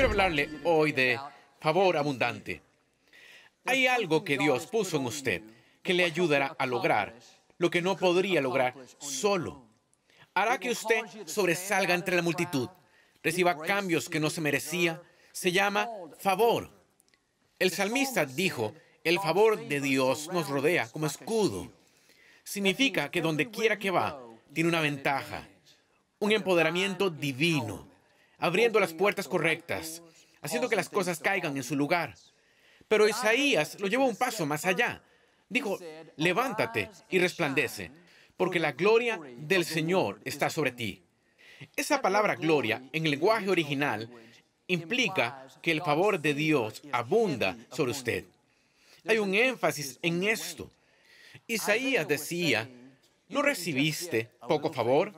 quiero hablarle hoy de favor abundante. Hay algo que Dios puso en usted que le ayudará a lograr lo que no podría lograr solo. Hará que usted sobresalga entre la multitud, reciba cambios que no se merecía. Se llama favor. El salmista dijo, el favor de Dios nos rodea como escudo. Significa que donde quiera que va, tiene una ventaja, un empoderamiento divino abriendo las puertas correctas, haciendo que las cosas caigan en su lugar. Pero Isaías lo llevó un paso más allá. Dijo, levántate y resplandece, porque la gloria del Señor está sobre ti. Esa palabra gloria en el lenguaje original implica que el favor de Dios abunda sobre usted. Hay un énfasis en esto. Isaías decía, ¿no recibiste poco favor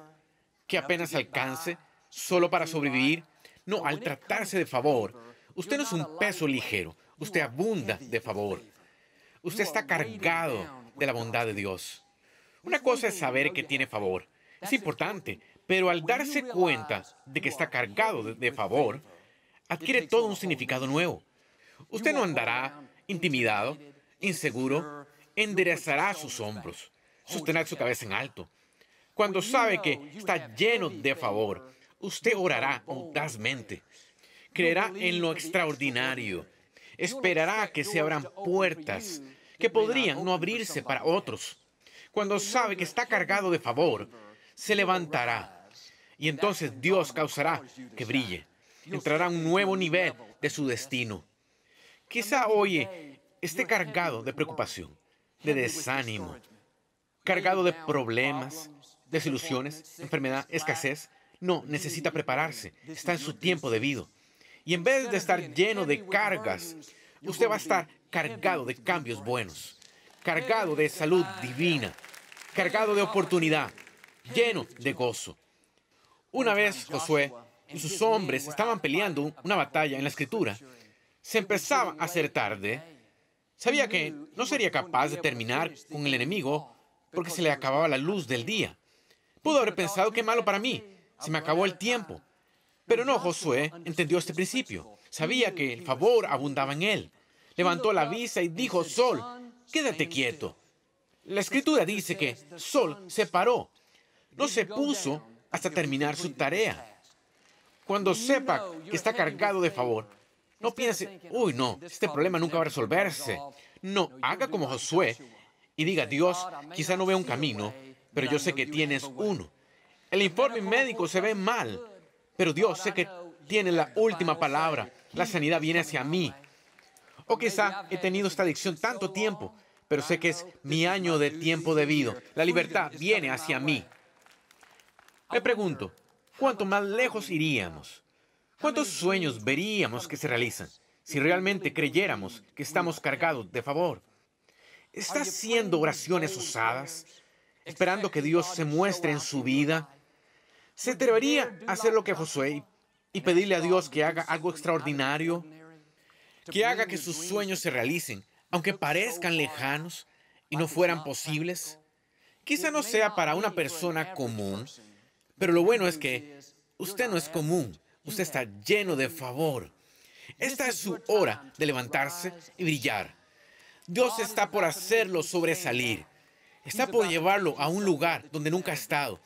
que apenas alcance solo para sobrevivir. No, al tratarse de favor, usted no es un peso ligero, usted abunda de favor. Usted está cargado de la bondad de Dios. Una cosa es saber que tiene favor, es importante, pero al darse cuenta de que está cargado de, favor, adquiere todo un significado nuevo. Usted no andará intimidado, inseguro, enderezará sus hombros, sostendrá su cabeza en alto. Cuando sabe que está lleno de favor, Usted orará audazmente, creerá en lo extraordinario, esperará que se abran puertas que podrían no abrirse para otros. Cuando sabe que está cargado de favor, se levantará y entonces Dios causará que brille. Entrará a un nuevo nivel de su destino. Quizá hoy esté cargado de preocupación, de desánimo, cargado de problemas, desilusiones, enfermedad, escasez, no, necesita prepararse. Está en su tiempo debido. Y en vez de estar lleno de cargas, usted va a estar cargado de cambios buenos, cargado de salud divina, cargado de oportunidad, lleno de gozo. Una vez Josué y sus hombres estaban peleando una batalla en la escritura, se empezaba a hacer tarde. Sabía que no sería capaz de terminar con el enemigo porque se le acababa la luz del día. Pudo haber pensado qué malo para mí. Se me acabó el tiempo. Pero no, Josué entendió este principio. Sabía que el favor abundaba en él. Levantó la visa y dijo, Sol, quédate quieto. La escritura dice que Sol se paró. No se puso hasta terminar su tarea. Cuando sepa que está cargado de favor, no piense, uy, no, este problema nunca va a resolverse. No, haga como Josué y diga, Dios, quizá no vea un camino, pero yo sé que tienes uno. El informe médico se ve mal, pero Dios sé que tiene la última palabra. La sanidad viene hacia mí. O quizá he tenido esta adicción tanto tiempo, pero sé que es mi año de tiempo debido. La libertad viene hacia mí. Me pregunto, ¿cuánto más lejos iríamos? ¿Cuántos sueños veríamos que se realizan si realmente creyéramos que estamos cargados de favor? ¿Estás haciendo oraciones usadas? ¿Esperando que Dios se muestre en su vida? ¿Se atrevería a hacer lo que Josué y pedirle a Dios que haga algo extraordinario? Que haga que sus sueños se realicen, aunque parezcan lejanos y no fueran posibles. Quizá no sea para una persona común, pero lo bueno es que usted no es común, usted está lleno de favor. Esta es su hora de levantarse y brillar. Dios está por hacerlo sobresalir. Está por llevarlo a un lugar donde nunca ha estado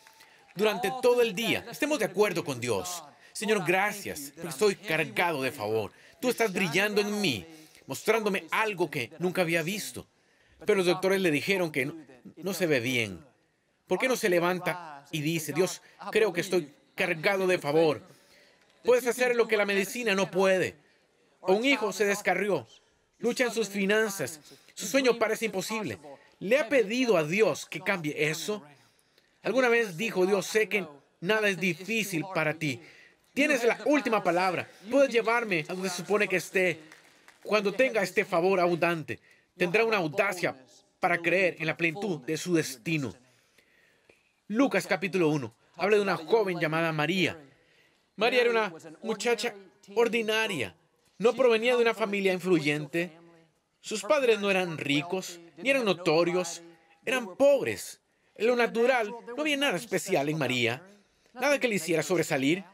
durante oh, todo el día. Estemos de acuerdo con Dios. Señor, gracias, porque estoy cargado de favor. Tú estás brillando en mí, mostrándome algo que nunca había visto. Pero los doctores le dijeron que no, se ve bien. ¿Por qué no se levanta y dice, Dios, creo que estoy cargado de favor? Puedes hacer lo que la medicina no puede. un hijo se descarrió, Luchan sus finanzas, su sueño parece imposible. ¿Le ha pedido a Dios que cambie eso? Alguna vez dijo Dios, sé que nada es difícil para ti. Tienes la última palabra. Puedes llevarme a donde se supone que esté. Cuando tenga este favor abundante, tendrá una audacia para creer en la plenitud de su destino. Lucas capítulo 1 habla de una joven llamada María. María era una muchacha ordinaria. No provenía de una familia influyente. Sus padres no eran ricos, ni eran notorios. Eran pobres. En lo natural no había nada especial en María, nada que le hiciera sobresalir,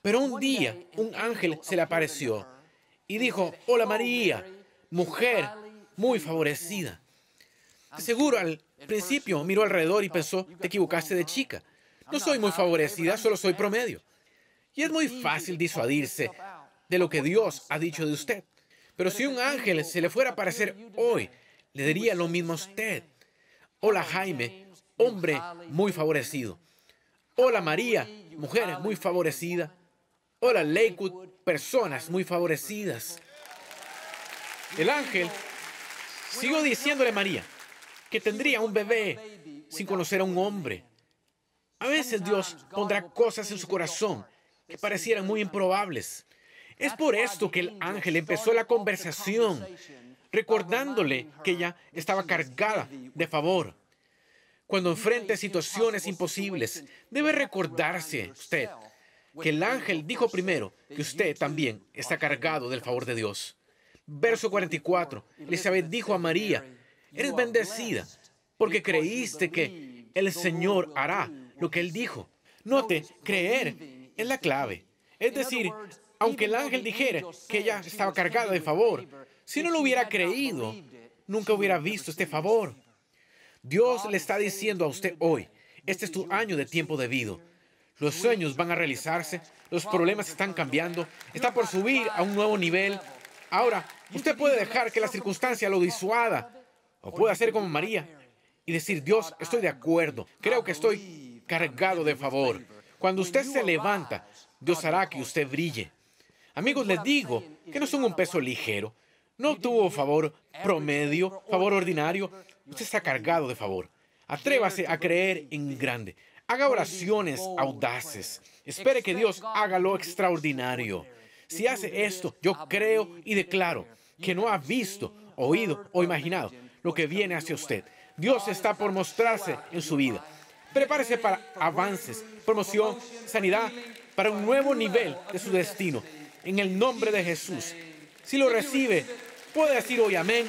pero un día un ángel se le apareció y dijo, hola María, mujer muy favorecida. Seguro al principio miró alrededor y pensó, te equivocaste de chica. No soy muy favorecida, solo soy promedio. Y es muy fácil disuadirse de lo que Dios ha dicho de usted. Pero si un ángel se le fuera a aparecer hoy, le diría lo mismo a usted. Hola Jaime, hombre muy favorecido. Hola María, mujer muy favorecida. Hola Lakewood, personas muy favorecidas. El ángel siguió diciéndole a María que tendría un bebé sin conocer a un hombre. A veces Dios pondrá cosas en su corazón que parecieran muy improbables. Es por esto que el ángel empezó la conversación recordándole que ella estaba cargada de favor cuando enfrente situaciones imposibles, debe recordarse usted que el ángel dijo primero que usted también está cargado del favor de Dios. Verso 44, Elizabeth dijo a María, eres bendecida porque creíste que el Señor hará lo que él dijo. Note, creer es la clave. Es decir, aunque el ángel dijera que ella estaba cargada de favor, si no lo hubiera creído, nunca hubiera visto este favor. Dios le está diciendo a usted hoy, este es tu año de tiempo debido. Los sueños van a realizarse, los problemas están cambiando, está por subir a un nuevo nivel. Ahora, usted puede dejar que la circunstancia lo disuada o puede hacer como María y decir, Dios, estoy de acuerdo, creo que estoy cargado de favor. Cuando usted se levanta, Dios hará que usted brille. Amigos, les digo que no son un peso ligero, no tuvo favor promedio, favor ordinario. Usted está cargado de favor. Atrévase a creer en grande. Haga oraciones audaces. Espere que Dios haga lo extraordinario. Si hace esto, yo creo y declaro que no ha visto, oído o imaginado lo que viene hacia usted. Dios está por mostrarse en su vida. Prepárese para avances, promoción, sanidad, para un nuevo nivel de su destino. En el nombre de Jesús. Si lo recibe, puede decir hoy amén.